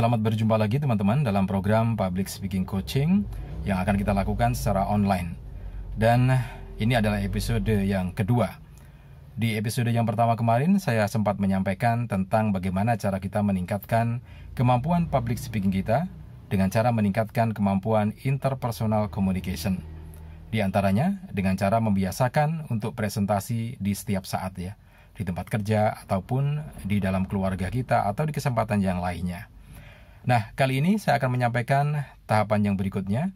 Selamat berjumpa lagi teman-teman dalam program Public Speaking Coaching yang akan kita lakukan secara online. Dan ini adalah episode yang kedua. Di episode yang pertama kemarin saya sempat menyampaikan tentang bagaimana cara kita meningkatkan kemampuan public speaking kita dengan cara meningkatkan kemampuan interpersonal communication. Di antaranya dengan cara membiasakan untuk presentasi di setiap saat ya, di tempat kerja ataupun di dalam keluarga kita atau di kesempatan yang lainnya. Nah, kali ini saya akan menyampaikan tahapan yang berikutnya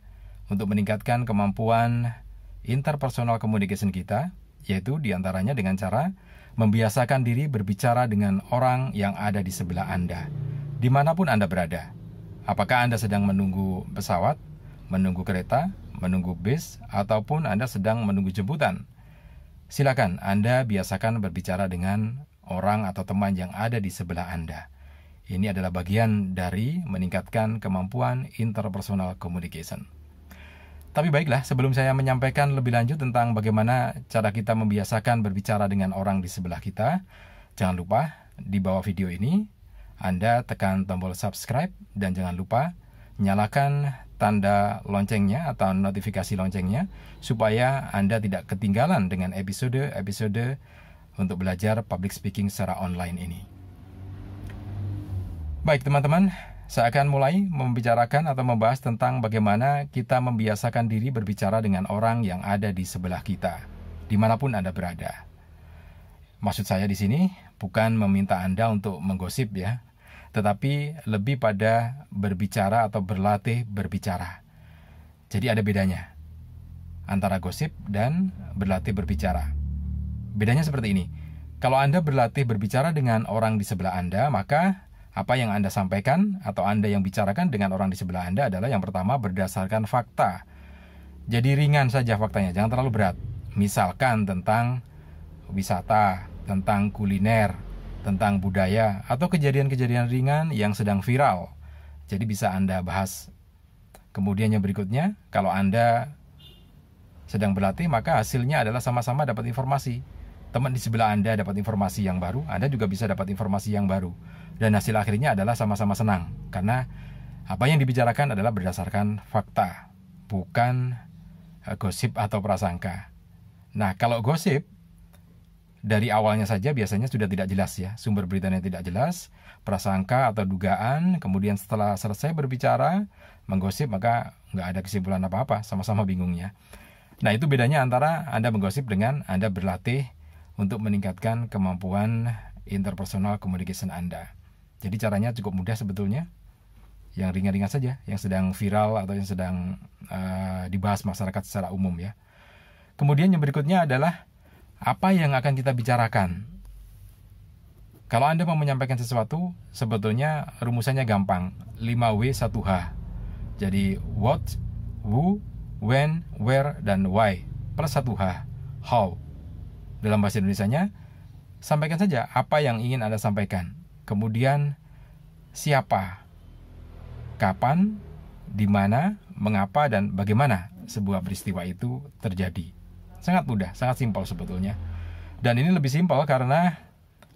untuk meningkatkan kemampuan interpersonal communication kita, yaitu diantaranya dengan cara membiasakan diri berbicara dengan orang yang ada di sebelah Anda, dimanapun Anda berada. Apakah Anda sedang menunggu pesawat, menunggu kereta, menunggu bis, ataupun Anda sedang menunggu jemputan? Silakan Anda biasakan berbicara dengan orang atau teman yang ada di sebelah Anda. Ini adalah bagian dari meningkatkan kemampuan interpersonal communication. Tapi baiklah, sebelum saya menyampaikan lebih lanjut tentang bagaimana cara kita membiasakan berbicara dengan orang di sebelah kita, jangan lupa di bawah video ini Anda tekan tombol subscribe dan jangan lupa nyalakan tanda loncengnya atau notifikasi loncengnya supaya Anda tidak ketinggalan dengan episode-episode untuk belajar public speaking secara online ini. Baik teman-teman, saya akan mulai membicarakan atau membahas tentang bagaimana kita membiasakan diri berbicara dengan orang yang ada di sebelah kita, dimanapun Anda berada. Maksud saya di sini bukan meminta Anda untuk menggosip ya, tetapi lebih pada berbicara atau berlatih berbicara. Jadi ada bedanya antara gosip dan berlatih berbicara. Bedanya seperti ini. Kalau Anda berlatih berbicara dengan orang di sebelah Anda, maka apa yang Anda sampaikan atau Anda yang bicarakan dengan orang di sebelah Anda adalah yang pertama berdasarkan fakta. Jadi ringan saja faktanya, jangan terlalu berat. Misalkan tentang wisata, tentang kuliner, tentang budaya, atau kejadian-kejadian ringan yang sedang viral. Jadi bisa Anda bahas. Kemudian yang berikutnya, kalau Anda sedang berlatih, maka hasilnya adalah sama-sama dapat informasi teman di sebelah Anda dapat informasi yang baru, Anda juga bisa dapat informasi yang baru. Dan hasil akhirnya adalah sama-sama senang, karena apa yang dibicarakan adalah berdasarkan fakta, bukan eh, gosip atau prasangka. Nah, kalau gosip, dari awalnya saja biasanya sudah tidak jelas ya, sumber beritanya tidak jelas, prasangka atau dugaan, kemudian setelah selesai berbicara, menggosip, maka nggak ada kesimpulan apa-apa, sama-sama bingungnya. Nah, itu bedanya antara Anda menggosip dengan Anda berlatih untuk meningkatkan kemampuan interpersonal communication Anda. Jadi caranya cukup mudah sebetulnya. Yang ringan-ringan saja, yang sedang viral atau yang sedang uh, dibahas masyarakat secara umum ya. Kemudian yang berikutnya adalah apa yang akan kita bicarakan. Kalau Anda mau menyampaikan sesuatu, sebetulnya rumusannya gampang, 5W 1H. Jadi what, who, when, where, dan why plus 1H, how. Dalam bahasa Indonesia-nya, sampaikan saja apa yang ingin Anda sampaikan. Kemudian, siapa, kapan, di mana, mengapa, dan bagaimana sebuah peristiwa itu terjadi. Sangat mudah, sangat simpel sebetulnya. Dan ini lebih simpel karena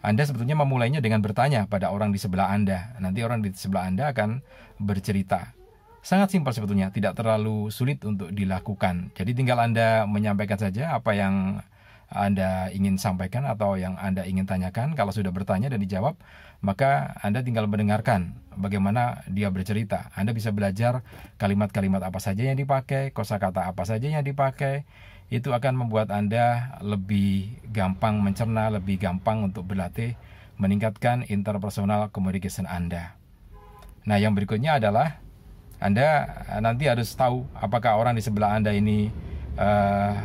Anda sebetulnya memulainya dengan bertanya pada orang di sebelah Anda. Nanti orang di sebelah Anda akan bercerita Sangat simpel sebetulnya, tidak terlalu sulit untuk dilakukan. Jadi tinggal Anda menyampaikan saja apa yang anda ingin sampaikan atau yang Anda ingin tanyakan. Kalau sudah bertanya dan dijawab, maka Anda tinggal mendengarkan bagaimana dia bercerita. Anda bisa belajar kalimat-kalimat apa saja yang dipakai, kosakata apa saja yang dipakai. Itu akan membuat Anda lebih gampang mencerna, lebih gampang untuk berlatih meningkatkan interpersonal communication Anda. Nah, yang berikutnya adalah Anda eh, nanti harus tahu apakah orang di sebelah Anda ini uh,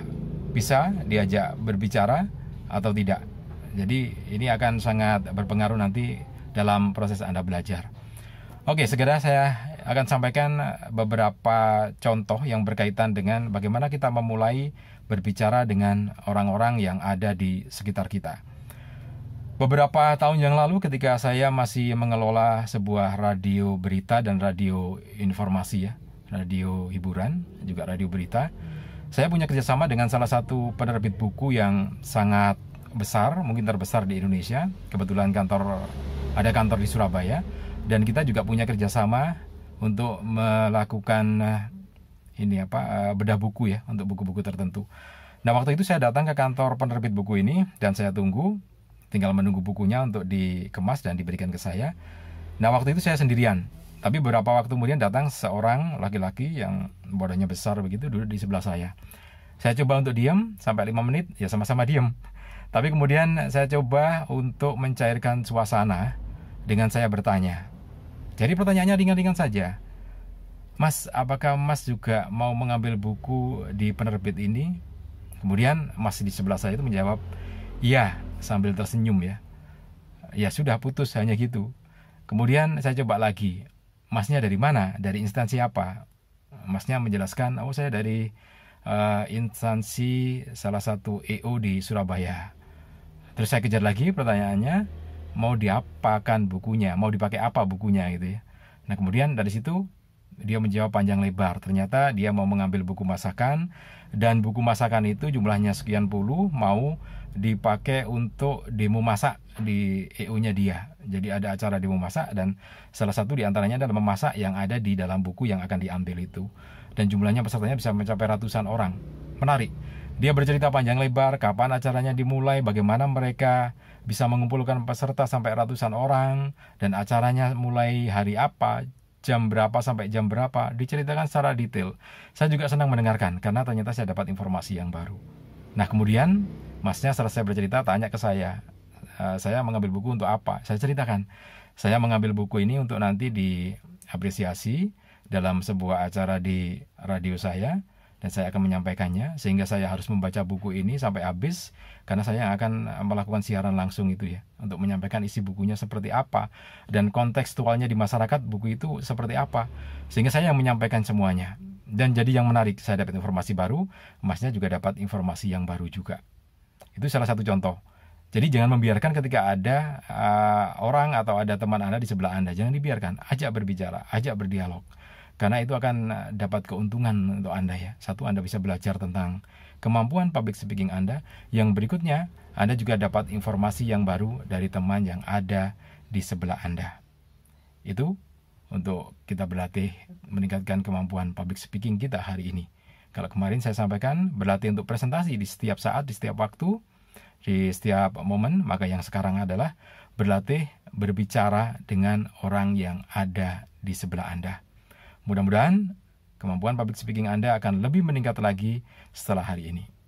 bisa diajak berbicara atau tidak. Jadi ini akan sangat berpengaruh nanti dalam proses Anda belajar. Oke, segera saya akan sampaikan beberapa contoh yang berkaitan dengan bagaimana kita memulai berbicara dengan orang-orang yang ada di sekitar kita. Beberapa tahun yang lalu ketika saya masih mengelola sebuah radio berita dan radio informasi ya, radio hiburan, juga radio berita. Hmm saya punya kerjasama dengan salah satu penerbit buku yang sangat besar, mungkin terbesar di Indonesia. Kebetulan kantor ada kantor di Surabaya dan kita juga punya kerjasama untuk melakukan eh, ini apa eh, bedah buku ya untuk buku-buku tertentu. Nah waktu itu saya datang ke kantor penerbit buku ini dan saya tunggu, tinggal menunggu bukunya untuk dikemas dan diberikan ke saya. Nah waktu itu saya sendirian, tapi beberapa waktu kemudian datang seorang laki-laki yang badannya besar begitu duduk di sebelah saya. Saya coba untuk diam sampai 5 menit, ya sama-sama diam. Tapi kemudian saya coba untuk mencairkan suasana dengan saya bertanya. Jadi pertanyaannya ringan-ringan saja. Mas, apakah Mas juga mau mengambil buku di penerbit ini? Kemudian Mas di sebelah saya itu menjawab, "Iya," sambil tersenyum ya. Ya sudah putus hanya gitu. Kemudian saya coba lagi masnya dari mana dari instansi apa masnya menjelaskan oh saya dari uh, instansi salah satu EO di Surabaya terus saya kejar lagi pertanyaannya mau diapakan bukunya mau dipakai apa bukunya gitu ya nah kemudian dari situ dia menjawab panjang lebar. Ternyata dia mau mengambil buku masakan dan buku masakan itu jumlahnya sekian puluh mau dipakai untuk demo masak di EU-nya dia. Jadi ada acara demo masak dan salah satu diantaranya adalah memasak yang ada di dalam buku yang akan diambil itu. Dan jumlahnya pesertanya bisa mencapai ratusan orang. Menarik. Dia bercerita panjang lebar kapan acaranya dimulai, bagaimana mereka bisa mengumpulkan peserta sampai ratusan orang, dan acaranya mulai hari apa, jam berapa sampai jam berapa diceritakan secara detail. Saya juga senang mendengarkan karena ternyata saya dapat informasi yang baru. Nah kemudian masnya selesai bercerita tanya ke saya, e, saya mengambil buku untuk apa? Saya ceritakan, saya mengambil buku ini untuk nanti diapresiasi dalam sebuah acara di radio saya dan saya akan menyampaikannya sehingga saya harus membaca buku ini sampai habis karena saya akan melakukan siaran langsung itu ya untuk menyampaikan isi bukunya seperti apa dan kontekstualnya di masyarakat buku itu seperti apa sehingga saya yang menyampaikan semuanya dan jadi yang menarik saya dapat informasi baru masnya juga dapat informasi yang baru juga itu salah satu contoh jadi jangan membiarkan ketika ada uh, orang atau ada teman Anda di sebelah Anda, jangan dibiarkan, ajak berbicara, ajak berdialog karena itu akan eh, dapat keuntungan untuk Anda ya. Satu Anda bisa belajar tentang kemampuan public speaking Anda. Yang berikutnya, Anda juga dapat informasi yang baru dari teman yang ada di sebelah Anda. Itu untuk kita berlatih meningkatkan kemampuan public speaking kita hari ini. Kalau kemarin saya sampaikan berlatih untuk presentasi di setiap saat, di setiap waktu, di setiap momen, maka yang sekarang adalah berlatih berbicara dengan orang yang ada di sebelah Anda. Mudah-mudahan kemampuan public speaking Anda akan lebih meningkat lagi setelah hari ini.